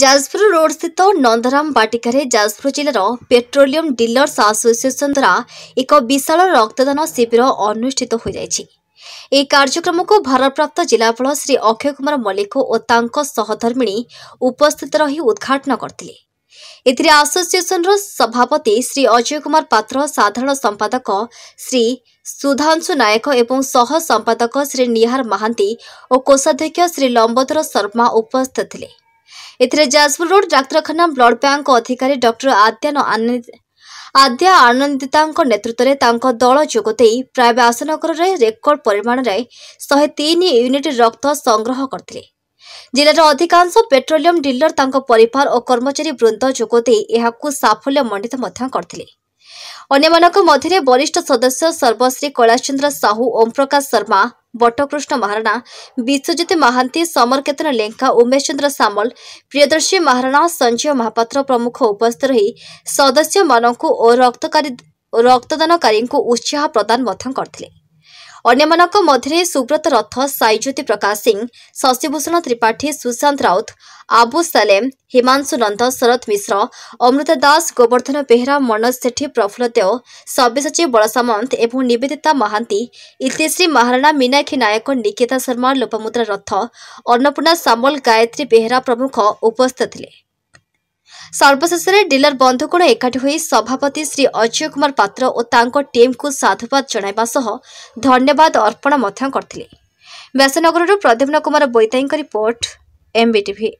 ଯାଜପୁର ରୋଡସ୍ଥିତ ନନ୍ଦରାମ ବାଟିକାରେ ଯାଜପୁର ଜିଲ୍ଲାର petroleum dealers association ଦ୍ୱାରା ଏକ ବିଶାଳ ରକ୍ତଦାନ ଶିବିର ଅନୁଷ୍ଠିତ ହୋଇଯାଇଛି ଏହି କାର୍ଯ୍ୟକ୍ରମକୁ ଭାରପ୍ରାପ୍ତ ଜିଲ୍ଲାପାଳ ଶ୍ରୀ ଅକ୍ଷୟ କୁମାର ମଲ୍ଲିକ ଓ ତାଙ୍କ ସହଧର୍ମିଣୀ ଉପସ୍ଥିତ ରହି ଉଦ୍ଘାଟନ କରିଥିଲେ ଏଥିରେ ଆସୋସିଏସନର ସଭାପତି ଶ୍ରୀ ଅଜୟ କୁମାର ପାତ୍ର ସାଧାରଣ ସମ୍ପାଦକ ଶ୍ରୀ ସୁଧାଂଶୁ ନାୟକ ଏବଂ ସହ ସମ୍ପାଦକ ଶ୍ରୀ ନିହାର ମହାନ୍ତି ଓ କୋଷାଧ୍ୟକ୍ଷ ଶ୍ରୀ ଲମ୍ବୋଦର ଶର୍ମା ଉପସ୍ଥିତ ଥିଲେ ଏଥିରେ ଯାଜପୁର ରୋଡ୍ ଡାକ୍ତରଖାନା ବ୍ଲଡ଼ ବ୍ୟାଙ୍କ ଅଧିକାରୀ ଡକ୍ଟର ଆଦ୍ୟାନ ଆଦ୍ୟା ଆନନ୍ଦିତାଙ୍କ ନେତୃତ୍ୱରେ ତାଙ୍କ ଦଳ ଯୋଗ ଦେଇ ପ୍ରାୟ ବ୍ୟାସନଗରରେ ରେକର୍ଡ ପରିମାଣରେ ଶହେ ତିନି ୟୁନିଟ୍ ରକ୍ତ ସଂଗ୍ରହ କରିଥିଲେ ଜିଲ୍ଲାର ଅଧିକାଂଶ ପେଟ୍ରୋଲିୟମ ଡିଲର ତାଙ୍କ ପରିବାର ଓ କର୍ମଚାରୀ ବୃନ୍ଦ ଯୋଗ ଦେଇ ଏହାକୁ ସାଫଲ୍ୟ ମଣ୍ଡିତ ମଧ୍ୟ କରିଥିଲେ ଅନ୍ୟମାନଙ୍କ ମଧ୍ୟରେ ବରିଷ୍ଠ ସଦସ୍ୟ ସର୍ବଶ୍ରୀ କୈଳାସଚନ୍ଦ୍ର ସାହୁ ଓମପ୍ରକାଶ ଶର୍ମା ବଟକୃଷ୍ଣ ମହାରଣା ବିଶ୍ୱଜିତ ମହାନ୍ତି ସମରକେତନ ଲେଙ୍କା ଉମେଶ ଚନ୍ଦ୍ର ସାମଲ ପ୍ରିୟଦର୍ଶୀ ମହାରଣା ସଞ୍ଜୟ ମହାପାତ୍ର ପ୍ରମୁଖ ଉପସ୍ଥିତ ରହି ସଦସ୍ୟମାନଙ୍କୁ ଓ ରକ୍ତଦାନକାରୀଙ୍କୁ ଉତ୍ସାହ ପ୍ରଦାନ ମଧ୍ୟ କରିଥିଲେ ଅନ୍ୟମାନଙ୍କ ମଧ୍ୟରେ ସୁବ୍ରତ ରଥ ସାଇଜ୍ୟୋତି ପ୍ରକାଶ ସିଂ ଶଶିଭୂଷଣ ତ୍ରିପାଠୀ ସୁଶାନ୍ତ ରାଉତ ଆବୁ ସାଲେମ ହିମାଂଶୁ ନନ୍ଦ ଶରତ ମିଶ୍ର ଅମୃତା ଦାସ ଗୋବର୍ଦ୍ଧନ ବେହେରା ମନୋଜ ସେଠୀ ପ୍ରଫୁଲ୍ଲ ଦେଓ ସବ୍ୟସାଚୀ ବଳସାମନ୍ତ ଏବଂ ନିବେଦିତା ମହାନ୍ତି ଇତିଶ୍ରୀ ମହାରଣା ମୀନାକ୍ଷୀ ନାୟକ ନିକିତା ଶର୍ମା ଲୋପମୁଦ୍ରା ରଥ ଅନ୍ନପୂର୍ଣ୍ଣା ସାମଲ ଗାୟତ୍ରୀ ବେହେରା ପ୍ରମୁଖ ଉପସ୍ଥିତ ଥିଲେ ସର୍ବଶେଷରେ ଡିଲର ବନ୍ଧୁଗୁଣ ଏକାଠି ହୋଇ ସଭାପତି ଶ୍ରୀ ଅଜୟ କୁମାର ପାତ୍ର ଓ ତାଙ୍କ ଟିମ୍କୁ ସାଧୁବାଦ ଜଣାଇବା ସହ ଧନ୍ୟବାଦ ଅର୍ପଣ ମଧ୍ୟ କରିଥିଲେ ବ୍ୟାସନଗରରୁ ପ୍ରଦ୍ୟୁମ୍ନ କୁମାର ବୈତାଇଙ୍କ ରିପୋର୍ଟ ଏମ୍ବିଟିଭି